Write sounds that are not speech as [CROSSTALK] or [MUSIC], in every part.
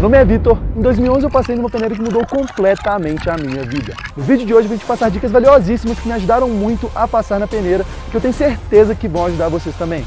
Meu nome é Vitor. Em 2011 eu passei numa peneira que mudou completamente a minha vida. No vídeo de hoje eu vim te passar dicas valiosíssimas que me ajudaram muito a passar na peneira, que eu tenho certeza que vão ajudar vocês também.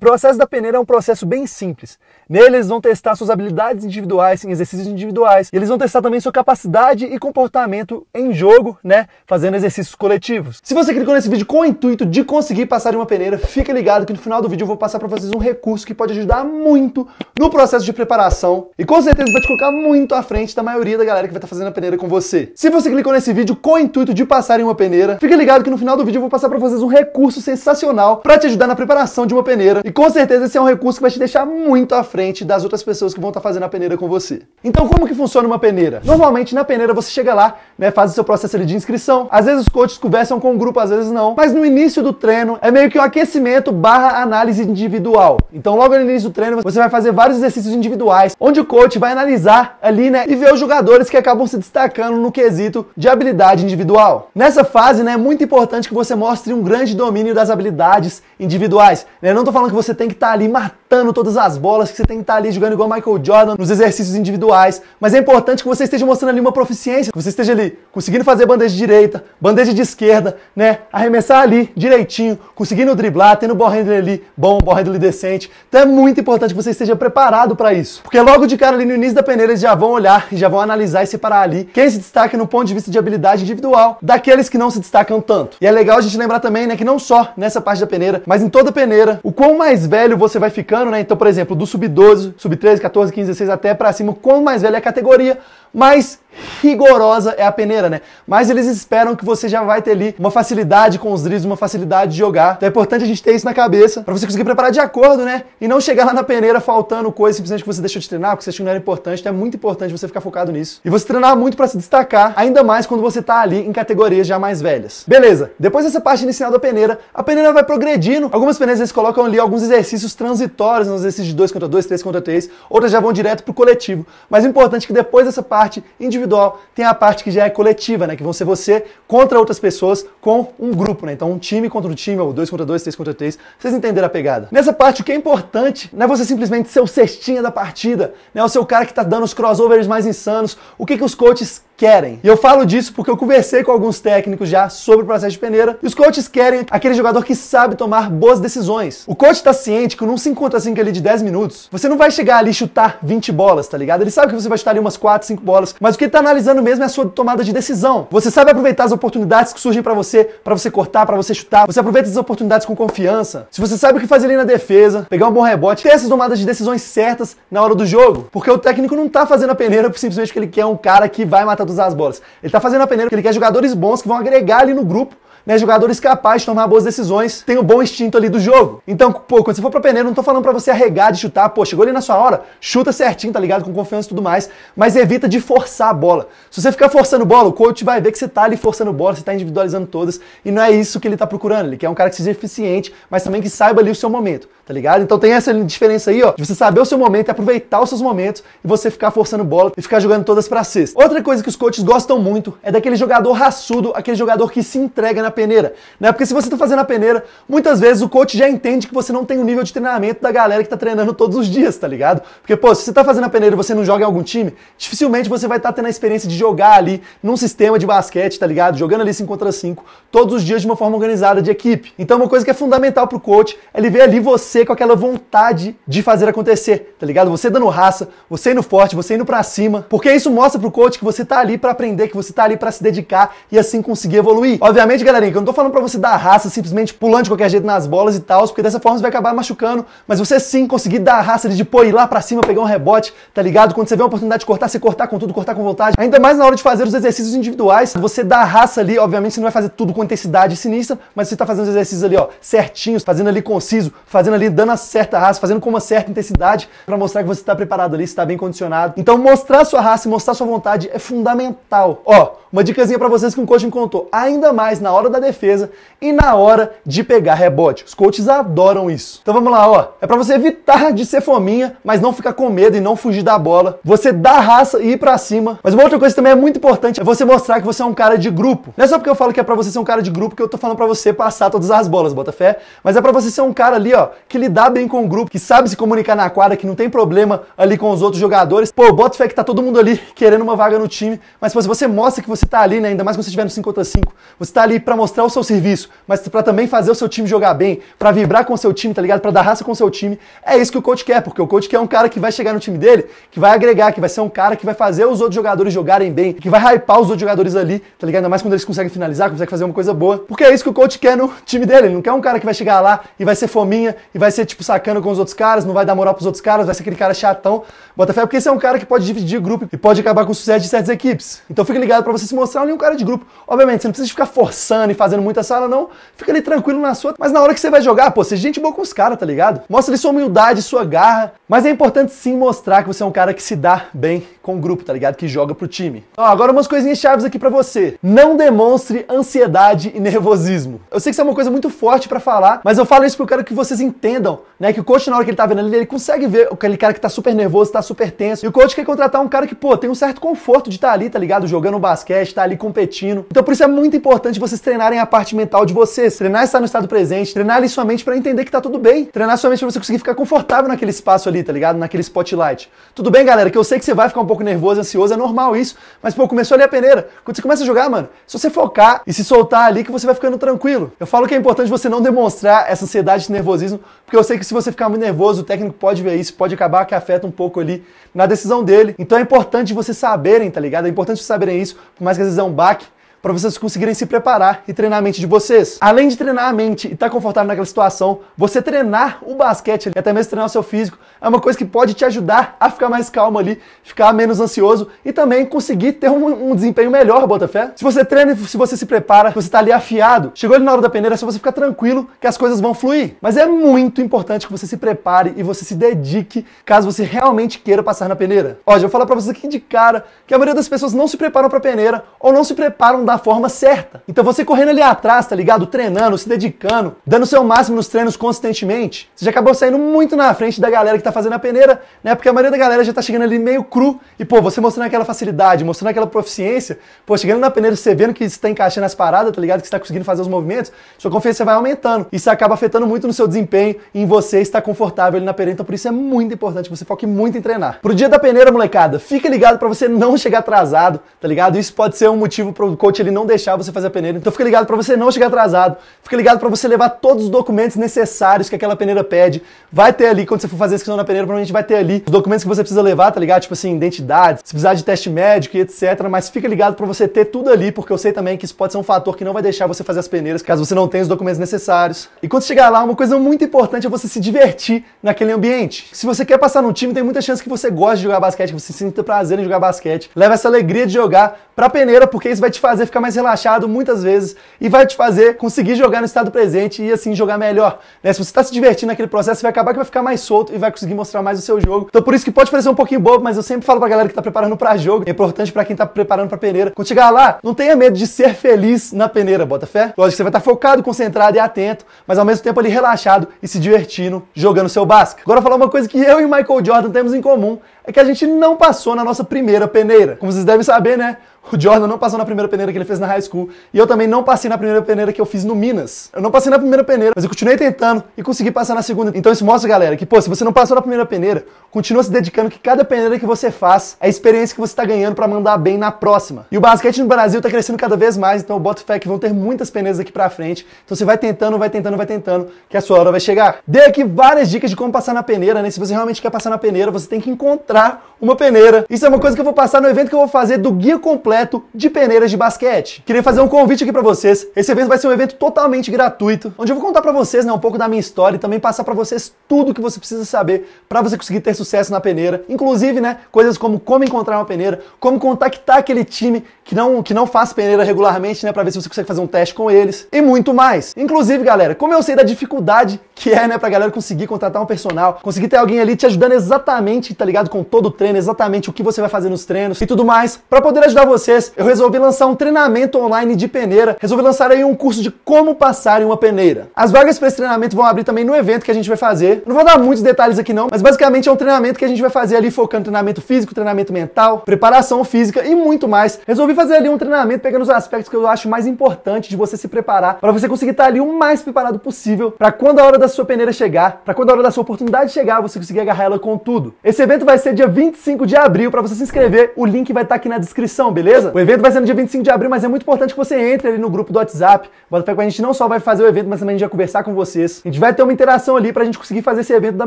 processo da peneira é um processo bem simples. Nele eles vão testar suas habilidades individuais em exercícios individuais. e Eles vão testar também sua capacidade e comportamento em jogo, né, fazendo exercícios coletivos. Se você clicou nesse vídeo com o intuito de conseguir passar em uma peneira, fica ligado que no final do vídeo eu vou passar para vocês um recurso que pode ajudar muito no processo de preparação e com certeza vai te colocar muito à frente da maioria da galera que vai estar tá fazendo a peneira com você. Se você clicou nesse vídeo com o intuito de passar em uma peneira, fica ligado que no final do vídeo eu vou passar para vocês um recurso sensacional para te ajudar na preparação de uma peneira e com certeza esse é um recurso que vai te deixar muito à frente das outras pessoas que vão estar tá fazendo a peneira com você. Então como que funciona uma peneira? Normalmente na peneira você chega lá, né, faz o seu processo de inscrição. Às vezes os coaches conversam com o grupo, às vezes não. Mas no início do treino é meio que um aquecimento barra análise individual. Então logo no início do treino você vai fazer vários exercícios individuais, onde o coach vai analisar ali, né, e ver os jogadores que acabam se destacando no quesito de habilidade individual. Nessa fase, né, é muito importante que você mostre um grande domínio das habilidades individuais. Né? Não tô falando que você tem que estar tá ali catando todas as bolas, que você tem que estar ali jogando igual Michael Jordan nos exercícios individuais. Mas é importante que você esteja mostrando ali uma proficiência, que você esteja ali conseguindo fazer bandeja de direita, bandeja de esquerda, né? Arremessar ali direitinho, conseguindo driblar, tendo ball handler ali bom, ball handler decente. Então é muito importante que você esteja preparado para isso. Porque logo de cara ali no início da peneira eles já vão olhar e já vão analisar e separar ali quem se destaca no ponto de vista de habilidade individual daqueles que não se destacam tanto. E é legal a gente lembrar também, né, que não só nessa parte da peneira, mas em toda a peneira, o quão mais velho você vai ficando ano, né? Então, por exemplo, do sub-12, sub-13, 14, 15, 16 até para cima, quanto mais velha é a categoria, mais rigorosa é a peneira, né? Mas eles esperam que você já vai ter ali uma facilidade com os dribles, uma facilidade de jogar. Então é importante a gente ter isso na cabeça para você conseguir preparar de acordo, né? E não chegar lá na peneira faltando coisa simplesmente que você deixou de treinar, porque você achou que não era importante. Então é muito importante você ficar focado nisso. E você treinar muito para se destacar, ainda mais quando você tá ali em categorias já mais velhas. Beleza. Depois dessa parte inicial da peneira, a peneira vai progredindo. Algumas peneiras eles colocam ali alguns exercícios transitórios, uns exercícios de 2 contra 2, 3 contra 3, outras já vão direto pro coletivo. Mas é importante que depois dessa parte individual individual, tem a parte que já é coletiva, né? Que vão ser você contra outras pessoas com um grupo, né? Então, um time contra um time, ou dois contra dois, três contra três. Vocês entenderam a pegada. Nessa parte, o que é importante não é você simplesmente ser o cestinha da partida, né? O seu cara que tá dando os crossovers mais insanos. O que, que os coaches querem. E eu falo disso porque eu conversei com alguns técnicos já sobre o processo de peneira e os coaches querem aquele jogador que sabe tomar boas decisões. O coach tá ciente que num assim que ali é de 10 minutos, você não vai chegar ali e chutar 20 bolas, tá ligado? Ele sabe que você vai chutar ali umas 4, 5 bolas, mas o que ele tá analisando mesmo é a sua tomada de decisão. Você sabe aproveitar as oportunidades que surgem para você, para você cortar, para você chutar. Você aproveita as oportunidades com confiança. Se você sabe o que fazer ali na defesa, pegar um bom rebote, ter essas tomadas de decisões certas na hora do jogo, porque o técnico não tá fazendo a peneira simplesmente porque ele quer um cara que vai matar cruzar as bolas. Ele tá fazendo a peneira porque ele quer jogadores bons que vão agregar ali no grupo né? Jogadores capazes de tomar boas decisões, tem um bom instinto ali do jogo. Então, pô, quando você for pra peneira, não tô falando para você arregar de chutar, pô, chegou ali na sua hora, chuta certinho, tá ligado? Com confiança e tudo mais, mas evita de forçar a bola. Se você ficar forçando bola, o coach vai ver que você tá ali forçando bola, você tá individualizando todas, e não é isso que ele tá procurando. Ele quer um cara que seja eficiente, mas também que saiba ali o seu momento, tá ligado? Então tem essa diferença aí, ó, de você saber o seu momento, e aproveitar os seus momentos e você ficar forçando bola e ficar jogando todas para cesta. Outra coisa que os coaches gostam muito é daquele jogador raçudo, aquele jogador que se entrega na na peneira, né? Porque se você está fazendo a peneira, muitas vezes o coach já entende que você não tem o nível de treinamento da galera que está treinando todos os dias, tá ligado? Porque, pô, se você está fazendo a peneira e você não joga em algum time, dificilmente você vai estar tá tendo a experiência de jogar ali num sistema de basquete, tá ligado? Jogando ali 5 contra 5, todos os dias de uma forma organizada de equipe. Então, uma coisa que é fundamental pro coach é ele ver ali você com aquela vontade de fazer acontecer, tá ligado? Você dando raça, você indo forte, você indo para cima, porque isso mostra pro coach que você tá ali para aprender, que você tá ali para se dedicar e assim conseguir evoluir. Obviamente, galera, Galerinha, que eu não tô falando pra você dar raça simplesmente pulando de qualquer jeito nas bolas e tal, porque dessa forma você vai acabar machucando, mas você sim conseguir dar raça de pôr ir lá pra cima, pegar um rebote, tá ligado? Quando você vê uma oportunidade de cortar, você cortar com tudo, cortar com vontade. Ainda mais na hora de fazer os exercícios individuais, você dá raça ali, obviamente você não vai fazer tudo com intensidade sinistra, mas você tá fazendo os exercícios ali, ó, certinhos, fazendo ali conciso, fazendo ali, dando a certa raça, fazendo com uma certa intensidade, para mostrar que você tá preparado ali, está bem condicionado. Então mostrar sua raça e mostrar sua vontade é fundamental. Ó, uma dicasinha para vocês que um coach me contou. Ainda mais na hora da defesa e na hora de pegar rebote. Os coaches adoram isso. Então vamos lá, ó. É para você evitar de ser fominha, mas não ficar com medo e não fugir da bola. Você dar raça e ir para cima. Mas uma outra coisa também é muito importante é você mostrar que você é um cara de grupo. Não é só porque eu falo que é para você ser um cara de grupo que eu tô falando para você passar todas as bolas, Botafé, mas é para você ser um cara ali, ó, que lidar bem com o grupo, que sabe se comunicar na quadra, que não tem problema ali com os outros jogadores. Pô, Botafé que tá todo mundo ali querendo uma vaga no time, mas se você mostra que você tá ali, né, ainda mais quando você estiver no 5 contra 5, você tá ali para mostrar o seu serviço, mas para também fazer o seu time jogar bem, para vibrar com o seu time, tá ligado? Para dar raça com o seu time. É isso que o coach quer, porque o coach quer um cara que vai chegar no time dele, que vai agregar, que vai ser um cara que vai fazer os outros jogadores jogarem bem, que vai hypar os outros jogadores ali, tá ligado? Ainda mais quando eles conseguem finalizar, conseguem fazer uma coisa boa. Porque é isso que o coach quer no time dele. Ele não quer um cara que vai chegar lá e vai ser fominha e vai ser, tipo, sacando com os outros caras, não vai dar moral pros outros caras, vai ser aquele cara chatão. Botafé, porque esse é um cara que pode dividir grupo e pode acabar com o sucesso de certas equipes. Então fica ligado para você se mostrar ali um cara de grupo. Obviamente, você não precisa ficar forçando fazendo muita sala, não. Fica ali tranquilo na sua. Mas na hora que você vai jogar, pô, seja gente boa com os caras, tá ligado? Mostra ali sua humildade, sua garra. Mas é importante sim mostrar que você é um cara que se dá bem com o grupo, tá ligado? Que joga pro time. Ó, agora umas coisinhas chaves aqui para você. Não demonstre ansiedade e nervosismo. Eu sei que isso é uma coisa muito forte para falar, mas eu falo isso porque eu quero que vocês entendam, né? Que o coach, na hora que ele tá vendo ali, ele consegue ver aquele cara que tá super nervoso, tá super tenso. E o coach quer contratar um cara que, pô, tem um certo conforto de estar tá ali, tá ligado? Jogando basquete, tá ali competindo. Então por isso é muito importante vocês treinarem treinarem a parte mental de vocês, treinar estar no estado presente, treinar ali sua mente para entender que tá tudo bem, treinar sua mente para você conseguir ficar confortável naquele espaço ali, tá ligado? Naquele spotlight. Tudo bem, galera, que eu sei que você vai ficar um pouco nervoso, ansioso, é normal isso, mas pô, começou ali a peneira. Quando você começa a jogar, mano, se você focar e se soltar ali que você vai ficando tranquilo. Eu falo que é importante você não demonstrar essa ansiedade e nervosismo, porque eu sei que se você ficar muito nervoso, o técnico pode ver isso, pode acabar que afeta um pouco ali na decisão dele. Então é importante vocês saberem, tá ligado? É importante vocês saberem isso, por mais que às vezes é um baque, para vocês conseguirem se preparar e treinar a mente de vocês. Além de treinar a mente e estar tá confortável naquela situação, você treinar o basquete e até mesmo treinar o seu físico é uma coisa que pode te ajudar a ficar mais calmo ali, ficar menos ansioso e também conseguir ter um, um desempenho melhor, Botafé. Se você treina, se você se prepara, se você está ali afiado, chegou ali na hora da peneira, é só você ficar tranquilo que as coisas vão fluir. Mas é muito importante que você se prepare e você se dedique caso você realmente queira passar na peneira. Ó, já vou falar para vocês aqui de cara que a maioria das pessoas não se preparam para peneira ou não se preparam da forma certa. Então você correndo ali atrás, tá ligado? Treinando, se dedicando, dando seu máximo nos treinos consistentemente, você já acabou saindo muito na frente da galera que tá fazendo a peneira, né? Porque a maioria da galera já tá chegando ali meio cru e, pô, você mostrando aquela facilidade, mostrando aquela proficiência, pô, chegando na peneira, você vendo que você tá encaixando as paradas, tá ligado? Que você tá conseguindo fazer os movimentos, sua confiança vai aumentando. Isso acaba afetando muito no seu desempenho e em você estar confortável ali na peneira. Então por isso é muito importante que você foque muito em treinar. Pro dia da peneira, molecada, fica ligado para você não chegar atrasado, tá ligado? Isso pode ser um motivo pro coach noite ele não deixar você fazer a peneira. Então fica ligado para você não chegar atrasado. Fica ligado para você levar todos os documentos necessários que aquela peneira pede. Vai ter ali, quando você for fazer a inscrição na peneira, provavelmente vai ter ali os documentos que você precisa levar, tá ligado? Tipo assim, identidade, se precisar de teste médico e etc. Mas fica ligado para você ter tudo ali, porque eu sei também que isso pode ser um fator que não vai deixar você fazer as peneiras, caso você não tenha os documentos necessários. E quando chegar lá, uma coisa muito importante é você se divertir naquele ambiente. Se você quer passar num time, tem muita chance que você goste de jogar basquete, que você sinta prazer em jogar basquete. Leva essa alegria de jogar para a peneira, porque isso vai te fazer ficar mais relaxado muitas vezes e vai te fazer conseguir jogar no estado presente e assim jogar melhor. Né? Se você está se divertindo naquele processo, vai acabar que vai ficar mais solto e vai conseguir mostrar mais o seu jogo. Então por isso que pode parecer um pouquinho bobo, mas eu sempre falo pra galera que tá preparando para jogo, é importante para quem tá preparando para peneira. Quando chegar lá, não tenha medo de ser feliz na peneira, bota fé? Lógico que você vai estar tá focado, concentrado e atento, mas ao mesmo tempo ali relaxado e se divertindo jogando seu basca. Agora falar uma coisa que eu e Michael Jordan temos em comum, é que a gente não passou na nossa primeira peneira. Como vocês devem saber, né? O Jordan não passou na primeira peneira que ele fez na high school. E eu também não passei na primeira peneira que eu fiz no Minas. Eu não passei na primeira peneira, mas eu continuei tentando e consegui passar na segunda. Então isso mostra, galera, que, pô, se você não passou na primeira peneira, continua se dedicando que cada peneira que você faz é a experiência que você está ganhando para mandar bem na próxima. E o basquete no Brasil está crescendo cada vez mais, então eu boto fé que vão ter muitas peneiras aqui pra frente. Então você vai tentando, vai tentando, vai tentando, que a sua hora vai chegar. Dei aqui várias dicas de como passar na peneira, né? Se você realmente quer passar na peneira, você tem que encontrar uma peneira. Isso é uma coisa que eu vou passar no evento que eu vou fazer do guia completo completo de peneiras de basquete. Queria fazer um convite aqui para vocês. Esse evento vai ser um evento totalmente gratuito, onde eu vou contar para vocês né, um pouco da minha história e também passar para vocês tudo que você precisa saber para você conseguir ter sucesso na peneira. Inclusive, né, coisas como como encontrar uma peneira, como contactar aquele time que não, que não faz peneira regularmente, né, para ver se você consegue fazer um teste com eles e muito mais. Inclusive, galera, como eu sei da dificuldade que é, né, pra galera conseguir contratar um personal, conseguir ter alguém ali te ajudando exatamente, tá ligado, com todo o treino, exatamente o que você vai fazer nos treinos e tudo mais, para poder ajudar você vocês, eu resolvi lançar um treinamento online de peneira. Resolvi lançar aí um curso de como passar em uma peneira. As vagas para esse treinamento vão abrir também no evento que a gente vai fazer. Não vou dar muitos detalhes aqui não, mas basicamente é um treinamento que a gente vai fazer ali focando em treinamento físico, treinamento mental, preparação física e muito mais. Resolvi fazer ali um treinamento pegando os aspectos que eu acho mais importante de você se preparar, para você conseguir estar tá ali o mais preparado possível, para quando a hora da sua peneira chegar, para quando a hora da sua oportunidade chegar, você conseguir agarrar ela com tudo. Esse evento vai ser dia 25 de abril, para você se inscrever, o link vai estar tá aqui na descrição, beleza? beleza? O evento vai ser no dia 25 de abril, mas é muito importante que você entre ali no grupo do WhatsApp. Bota fé que a gente não só vai fazer o evento, mas também a gente vai conversar com vocês. A gente vai ter uma interação ali pra gente conseguir fazer esse evento da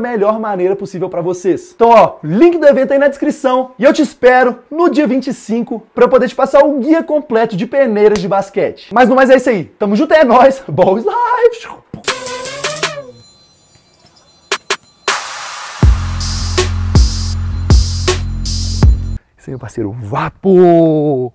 melhor maneira possível para vocês. Então, ó, link do evento aí na descrição e eu te espero no dia 25 para poder te passar o guia completo de peneiras de basquete. Mas no mais é isso aí. Tamo junto é nós. [LAUGHS] Bons lives. Sim, parceiro, vapo!